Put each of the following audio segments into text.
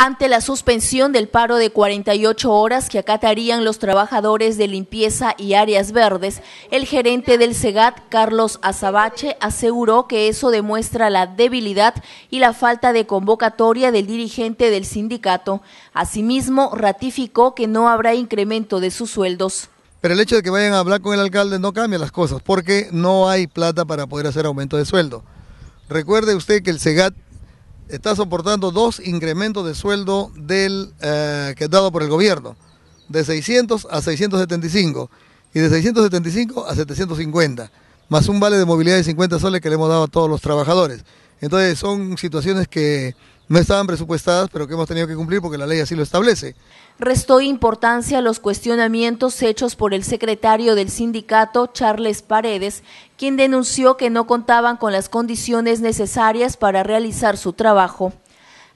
ante la suspensión del paro de 48 horas que acatarían los trabajadores de limpieza y áreas verdes, el gerente del SEGAT, Carlos Azabache, aseguró que eso demuestra la debilidad y la falta de convocatoria del dirigente del sindicato. Asimismo, ratificó que no habrá incremento de sus sueldos. Pero el hecho de que vayan a hablar con el alcalde no cambia las cosas, porque no hay plata para poder hacer aumento de sueldo. Recuerde usted que el SEGAT está soportando dos incrementos de sueldo del, eh, que es dado por el gobierno, de 600 a 675 y de 675 a 750, más un vale de movilidad de 50 soles que le hemos dado a todos los trabajadores. Entonces son situaciones que no estaban presupuestadas, pero que hemos tenido que cumplir porque la ley así lo establece. Restó importancia a los cuestionamientos hechos por el secretario del sindicato, Charles Paredes, quien denunció que no contaban con las condiciones necesarias para realizar su trabajo.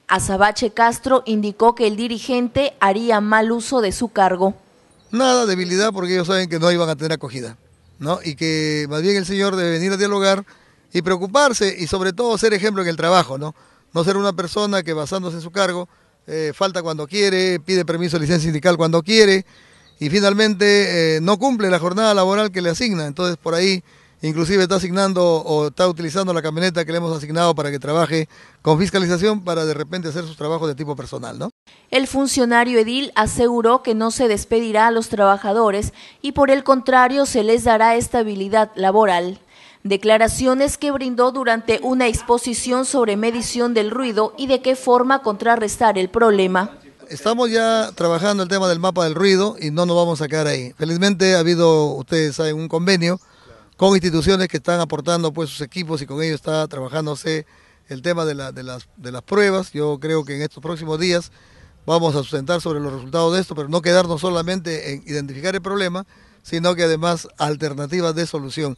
Azabache Castro indicó que el dirigente haría mal uso de su cargo. Nada, debilidad, porque ellos saben que no iban a tener acogida, ¿no? Y que más bien el señor debe venir a dialogar y preocuparse y sobre todo ser ejemplo en el trabajo, ¿no? No ser una persona que basándose en su cargo eh, falta cuando quiere, pide permiso de licencia sindical cuando quiere y finalmente eh, no cumple la jornada laboral que le asigna. Entonces por ahí inclusive está asignando o está utilizando la camioneta que le hemos asignado para que trabaje con fiscalización para de repente hacer sus trabajos de tipo personal, ¿no? El funcionario edil aseguró que no se despedirá a los trabajadores y por el contrario se les dará estabilidad laboral declaraciones que brindó durante una exposición sobre medición del ruido y de qué forma contrarrestar el problema. Estamos ya trabajando el tema del mapa del ruido y no nos vamos a quedar ahí. Felizmente ha habido, ustedes saben, un convenio con instituciones que están aportando pues sus equipos y con ellos está trabajándose el tema de las pruebas. Yo creo que en estos próximos días vamos a sustentar sobre los resultados de esto, pero no quedarnos solamente en identificar el problema, sino que además alternativas de solución.